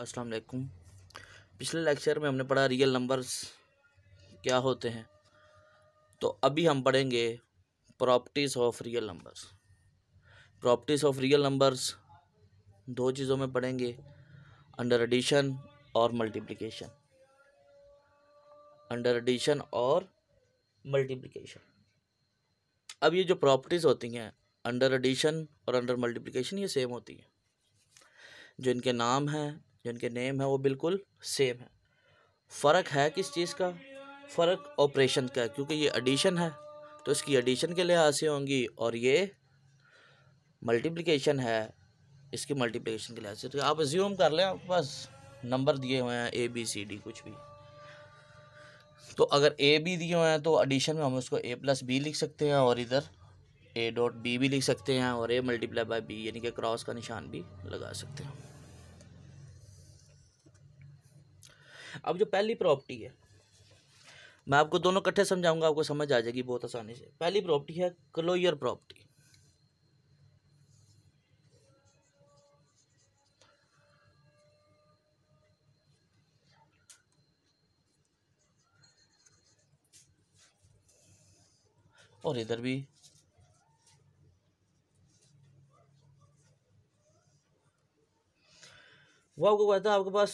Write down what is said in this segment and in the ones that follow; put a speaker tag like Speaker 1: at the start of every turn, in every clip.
Speaker 1: अस्सलाम वालेकुम पिछले लेक्चर में हमने पढ़ा रियल नंबर्स क्या होते हैं तो अभी हम पढ़ेंगे properties of real numbers properties of real numbers दो चीज़ों में पढ़ेंगे अंडर एडिशन और मल्टीप्लिकेशन अंडर एडिशन और मल्टीप्लिकेशन अब ये जो प्रॉपर्टीज़ होती हैं अंडर एडिशन और अंडर मल्टीप्लिकेशन ये सेम होती हैं जो इनके नाम हैं जिनके नेम है वो बिल्कुल सेम है फ़र्क है किस चीज़ का फ़र्क ऑपरेशन का क्योंकि ये एडिशन है तो इसकी एडिशन के लिहाज से होंगी और ये मल्टीप्लिकेशन है इसकी मल्टीप्लिकेशन के लिहाज से तो आप ज्यूम कर लें आपके पास नंबर दिए हुए हैं ए बी सी डी कुछ भी तो अगर ए बी दिए हुए हैं तो एडिशन में हम उसको ए प्लस बी लिख सकते हैं और इधर ए डॉट बी भी लिख सकते हैं और ए मल्टीप्लाई बाई बी यानी कि क्रॉस का निशान भी लगा सकते हैं अब जो पहली प्रॉपर्टी है मैं आपको दोनों इकट्ठे समझाऊंगा आपको समझ आ जाएगी बहुत आसानी से पहली प्रॉपर्टी है क्लोयर प्रॉपर्टी और इधर भी वो आपको कहता है आपके पास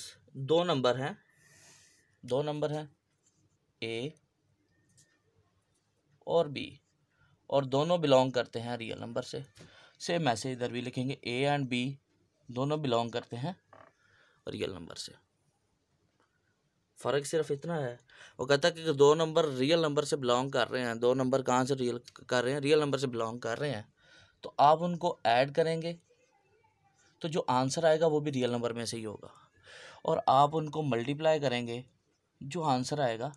Speaker 1: दो नंबर हैं दो नंबर हैं ए और बी और दोनों बिलोंग करते हैं रियल नंबर से सेम मैसेज इधर भी लिखेंगे ए एंड बी दोनों बिलोंग करते हैं रियल नंबर से फ़र्क सिर्फ इतना है वो कहता है कि दो नंबर रियल नंबर से बिलोंग कर रहे हैं दो नंबर कहाँ से रियल कर रहे हैं रियल नंबर से बिलोंग कर रहे हैं तो आप उनको ऐड करेंगे तो जो आंसर आएगा वो भी रियल नंबर में से ही होगा और आप उनको मल्टीप्लाई करेंगे जो आंसर आएगा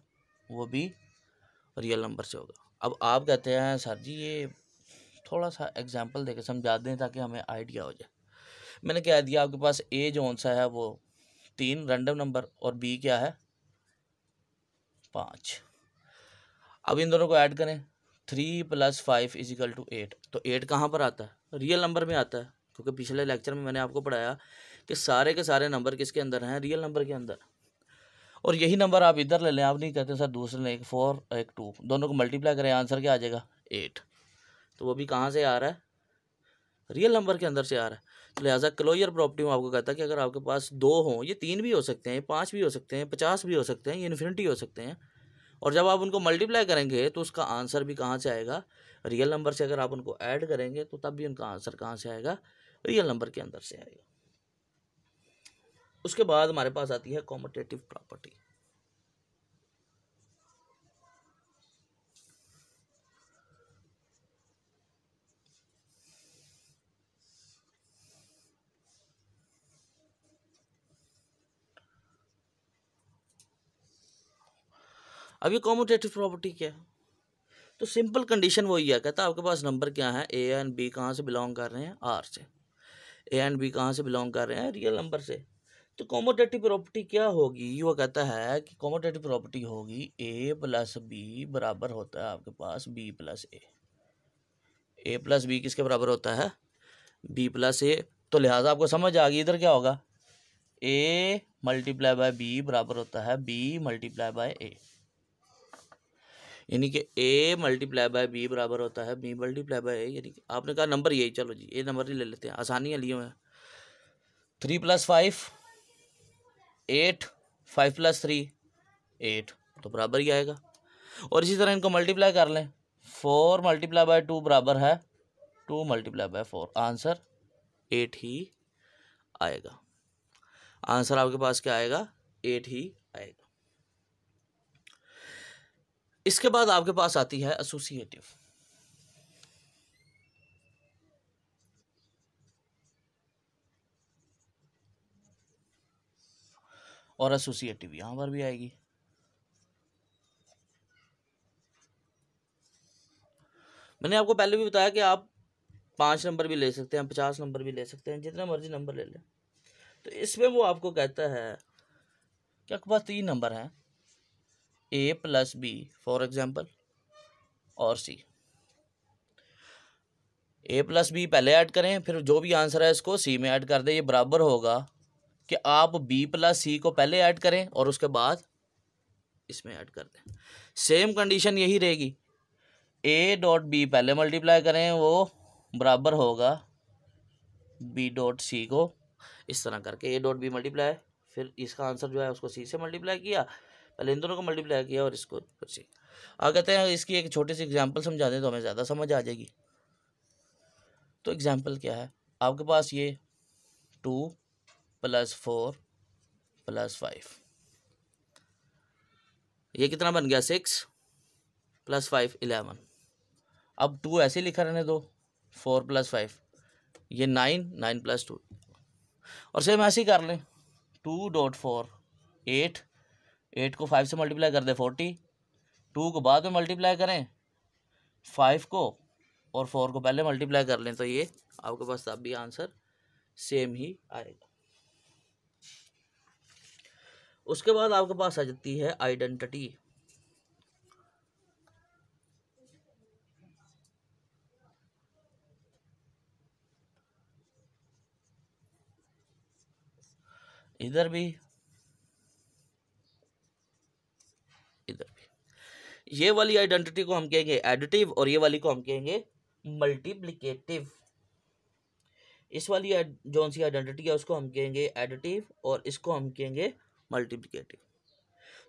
Speaker 1: वो भी रियल नंबर से होगा अब आप कहते हैं सर जी ये थोड़ा सा एग्जांपल देके समझा दें ताकि हमें आइडिया हो जाए मैंने कह दिया आपके पास ए जो सा है वो तीन रैंडम नंबर और बी क्या है पाँच अब इन दोनों को ऐड करें three plus five equal to eight तो एट कहाँ पर आता है रियल नंबर में आता है क्योंकि पिछले लेक्चर में मैंने आपको पढ़ाया कि सारे के सारे नंबर किसके अंदर हैं रियल नंबर के अंदर और यही नंबर आप इधर ले लें आप नहीं कहते सर दूसरे लें एक फोर एक टू दोनों को मल्टीप्लाई करें आंसर क्या आ जाएगा एट तो वो भी कहाँ से आ रहा है रियल नंबर के अंदर से आ रहा है तो लिहाजा क्लोयर प्रॉपर्टी में आपको कहता है कि अगर आपके पास दो हों ये तीन भी हो सकते हैं पाँच भी हो सकते हैं पचास भी हो सकते हैं ये इन्फिनिटी हो सकते हैं और जब आप उनको मल्टीप्लाई करेंगे तो उसका आंसर भी कहाँ से आएगा रियल नंबर से अगर आप उनको ऐड करेंगे तो तब भी उनका आंसर कहाँ से आएगा रियल नंबर के अंदर से आएगा उसके बाद हमारे पास आती है कॉमोटेटिव प्रॉपर्टी अब ये कॉमोटेटिव प्रॉपर्टी क्या है तो सिंपल कंडीशन वही है कहता है आपके पास नंबर क्या है ए एंड बी कहाँ से बिलोंग कर रहे हैं आर से ए एंड बी कहाँ से बिलोंग कर रहे हैं रियल नंबर से तो कॉमोटेटिव प्रॉपर्टी क्या होगी वो कहता है कि कॉमोटेटिव प्रॉपर्टी होगी ए प्लस बी बराबर होता है आपके पास B plus A A plus B किसके बराबर होता है बी प्लस ए तो लिहाजा आपको समझ आ गई इधर क्या होगा ए मल्टीप्लाई बाय बी बराबर होता है बी मल्टीप्लाई बाय ए यानी कि ए मल्टीप्लाई बाय बी बराबर होता है बी मल्टीप्लाई बाय ए यानी कि आपने कहा नंबर यही चलो जी ए नंबर ही ले लेते हैं आसानियाँ लिए हुए हैं three plus five eight five plus three eight तो बराबर ही आएगा और इसी तरह इनको मल्टीप्लाई कर लें फोर मल्टीप्लाई बाय टू बराबर है two multiply by four answer eight ही आएगा आंसर आपके पास क्या आएगा एट ही आएगा इसके बाद आपके पास आती है एसोसिएटिव और एसोसिएटिव यहाँ पर भी आएगी मैंने आपको पहले भी बताया कि आप पाँच नंबर भी ले सकते हैं पचास नंबर भी ले सकते हैं जितना मर्जी नंबर ले लें तो इसमें वो आपको कहता है कि आपके पास तीन नंबर हैं A plus B for example और सी ए प्लस बी पहले ऐड करें फिर जो भी आंसर है इसको सी में ऐड कर दें ये बराबर होगा कि आप बी प्लस सी को पहले ऐड करें और उसके बाद इसमें ऐड कर दें सेम कंडीशन यही रहेगी ए डॉट बी पहले मल्टीप्लाई करें वो बराबर होगा बी डॉट सी को इस तरह करके ए डॉट बी मल्टीप्लाई फिर इसका आंसर जो है उसको सी से मल्टीप्लाई किया पहले इन दोनों को मल्टीप्लाई किया और इसको सी आ कहते हैं इसकी एक छोटी सी एग्जाम्पल समझा दें तो हमें ज़्यादा समझ आ जाएगी तो एग्ज़ाम्पल क्या है आपके पास ये two plus four plus five ये कितना बन गया सिक्स प्लस फाइव इलेवन अब टू ऐसे लिखा रहने दो फोर प्लस फाइव ये नाइन नाइन प्लस टू और सेम ऐसे ही कर लें two dot four eight eight को फाइव से मल्टीप्लाई कर दें फोर्टी टू को बाद में मल्टीप्लाई करें फाइव को और फोर को पहले मल्टीप्लाई कर लें तो ये आपके पास तब भी आंसर सेम ही आएगा उसके बाद आपके पास आ जाती है आइडेंटिटी इधर भी इधर भी ये वाली आइडेंटिटी को हम कहेंगे एडिटिव और ये वाली को हम कहेंगे मल्टीप्लिकेटिव इस वाली जो सी आइडेंटिटी है उसको हम कहेंगे एडिटिव और इसको हम कहेंगे मल्टीप्लिकेटिव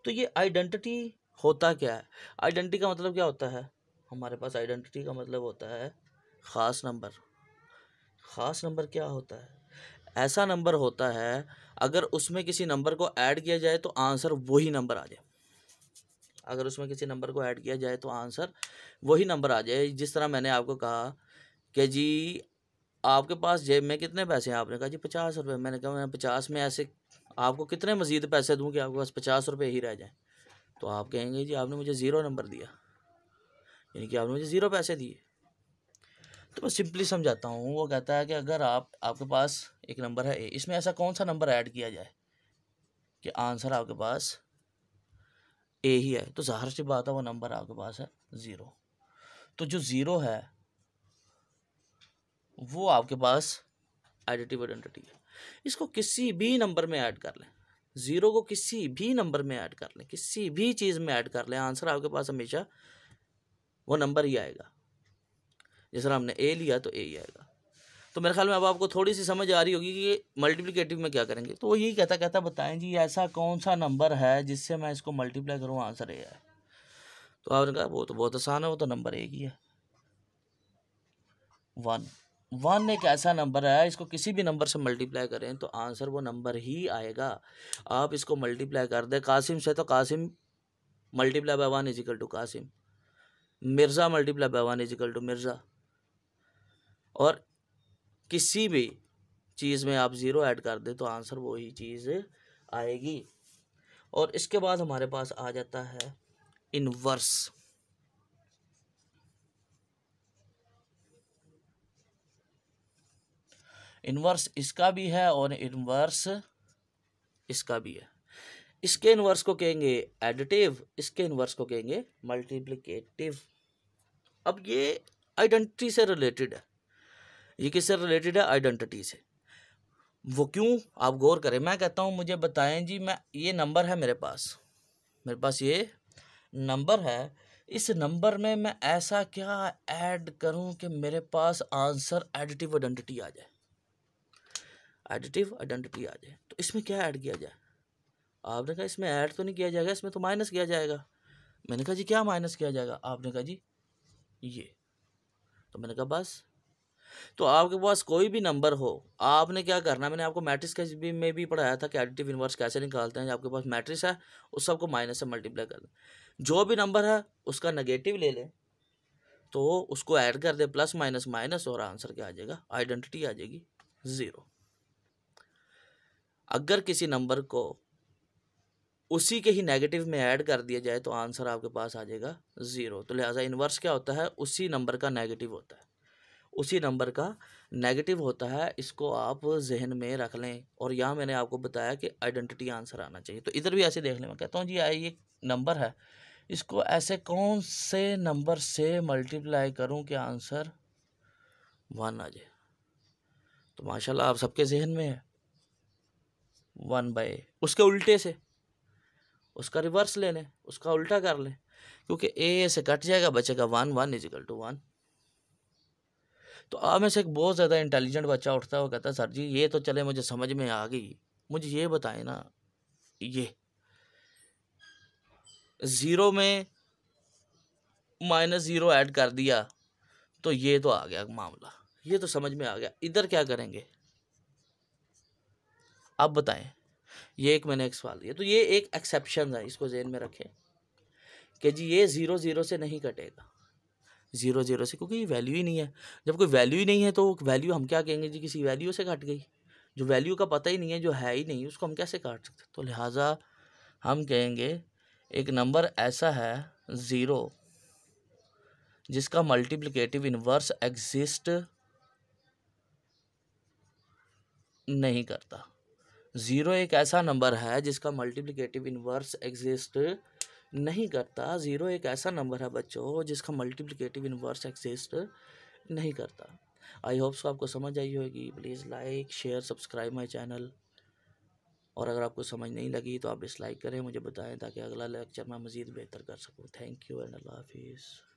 Speaker 1: तो ये आइडेंटिटी होता क्या है आइडेंटिटी का मतलब क्या होता है हमारे पास आइडेंटिटी का मतलब होता है ख़ास नंबर ख़ास नंबर क्या होता है ऐसा नंबर होता है अगर उसमें किसी नंबर को ऐड किया जाए तो आंसर वही नंबर आ जाए अगर उसमें किसी नंबर को ऐड किया जाए तो आंसर वही नंबर आ जाए जिस तरह मैंने आपको कहा कि जी आपके पास जेब में कितने पैसे हैं आपने कहा जी पचास रुपये मैंने कहा मैंने पचास में ऐसे आपको कितने मज़ीद पैसे दूँ कि आपके पास पचास रुपये ही रह जाएँ तो आप कहेंगे जी आपने मुझे ज़ीरो नंबर दिया यानी कि आपने मुझे ज़ीरो पैसे दिए तो मैं सिंपली समझाता हूँ वो कहता है कि अगर आप आपके पास एक नंबर है ए इसमें ऐसा कौन सा नंबर ऐड किया जाए कि आंसर आपके पास ए ही है तो ज़ाहिर सी बात है वो नंबर आपके पास है ज़ीरो तो जो ज़ीरो है वो आपके पास आइडेंटिव आइडेंटिटी है इसको किसी भी नंबर में ऐड कर लें ज़ीरो को किसी भी नंबर में ऐड कर लें किसी भी चीज़ में ऐड कर लें आंसर आपके पास हमेशा वो नंबर ही आएगा जैसे हमने ए लिया तो ए ही आएगा तो मेरे ख्याल में अब आपको थोड़ी सी समझ आ रही होगी कि मल्टीप्लिकेटिव में क्या करेंगे तो वो यही कहता कहता बताएं जी ऐसा कौन सा नंबर है जिससे मैं इसको मल्टीप्लाई करूँ आंसर ए है तो आपने कहा वो तो बहुत आसान है वो तो नंबर एक ही है वन वन एक ऐसा नंबर है इसको किसी भी नंबर से मल्टीप्लाई करें तो आंसर वो नंबर ही आएगा आप इसको मल्टीप्लाई कर दें कासिम से तो Qasim multiply by one equal to Qasim Mirza multiply by one equal to Mirza और किसी भी चीज़ में आप ज़ीरो ऐड कर दें तो आंसर वही चीज़ आएगी और इसके बाद हमारे पास आ जाता है इनवर्स इनवर्स इसका भी है और इनवर्स इसका भी है इसके इनवर्स को कहेंगे एडिटिव इसके इनवर्स को कहेंगे मल्टीप्लिकेटिव अब ये आइडेंटिटी से रिलेटेड है ये किससे रिलेटेड है आइडेंटिटी से वो क्यों आप गौर करें मैं कहता हूँ मुझे बताएं जी मैं ये नंबर है मेरे पास मेरे पास ये नंबर है इस नंबर में मैं ऐसा क्या ऐड करूँ कि मेरे पास आंसर एडिटिव आइडेंटिटी आ जाए एडिटिव आइडेंटिटी आ जाए तो इसमें क्या ऐड किया जाए आपने कहा इसमें ऐड तो नहीं किया जाएगा इसमें तो माइनस किया जाएगा मैंने कहा जी क्या माइनस किया जाएगा आपने कहा जी ये तो मैंने कहा बस तो आपके पास कोई भी नंबर हो आपने क्या करना मैंने आपको मैट्रिक्स के भी में भी पढ़ाया था कि एडिटिव इनवर्स कैसे निकालते हैं आपके पास मैट्रिक्स है उस सबको माइनस से मल्टीप्लाई कर लें जो भी नंबर है उसका नेगेटिव ले लें तो उसको ऐड कर दे प्लस माइनस माइनस और आंसर क्या आ जाएगा आइडेंटिटी आ जाएगी ज़ीरो अगर किसी नंबर को उसी के ही नेगेटिव में ऐड कर दिया जाए तो आंसर आपके पास आ जाएगा ज़ीरो तो लिहाजा इन्वर्स क्या होता है उसी नंबर का नेगेटिव होता है उसी नंबर का नेगेटिव होता है इसको आप जहन में रख लें और यहाँ मैंने आपको बताया कि आइडेंटिटी आंसर आना चाहिए तो इधर भी ऐसे देख लें मैं कहता हूँ जी आई ये नंबर है इसको ऐसे कौन से नंबर से मल्टीप्लाई करूँ कि आंसर वन आ जाए तो माशाल्लाह आप सबके जहन में है वन बाय उसके उल्टे से उसका रिवर्स ले लें उसका उल्टा कर लें क्योंकि ए से कट जाएगा बचेगा one one equal to one तो आप में से एक बहुत ज़्यादा इंटेलिजेंट बच्चा उठता है वो कहता है सर जी ये तो चले मुझे समझ में आ गई मुझे ये बताएं ना ये ज़ीरो में माइनस ज़ीरो ऐड कर दिया तो ये तो आ गया मामला ये तो समझ में आ गया इधर क्या करेंगे आप बताएं ये एक मैंने एक सवाल दिया तो ये एक एक्सेप्शन है इसको जेन में रखें कि जी ये ज़ीरो ज़ीरो से नहीं कटेगा ज़ीरो ज़ीरो से क्योंकि ये वैल्यू ही नहीं है जब कोई वैल्यू ही नहीं है तो वैल्यू हम क्या कहेंगे जी किसी वैल्यू से कट गई जो वैल्यू का पता ही नहीं है जो है ही नहीं उसको हम कैसे काट सकते तो लिहाजा हम कहेंगे एक नंबर ऐसा है ज़ीरो जिसका मल्टीप्लिकेटिव इनवर्स एग्जिस्ट नहीं करता ज़ीरो एक ऐसा नंबर है जिसका मल्टीप्लिकेटिव इन्वर्स एग्जिस्ट नहीं करता ज़ीरो एक ऐसा नंबर है बच्चों जिसका मल्टीप्लिकेटिव इन्वर्स एग्जिस्ट नहीं करता आई होप्स आपको समझ आई होगी please like share subscribe my channel और अगर आपको समझ नहीं लगी तो आप डिसलाइक करें मुझे बताएं ताकि अगला लेक्चर मैं मज़ीद बेहतर कर सकूँ थैंक यू एंड अल्लाह हाफिज़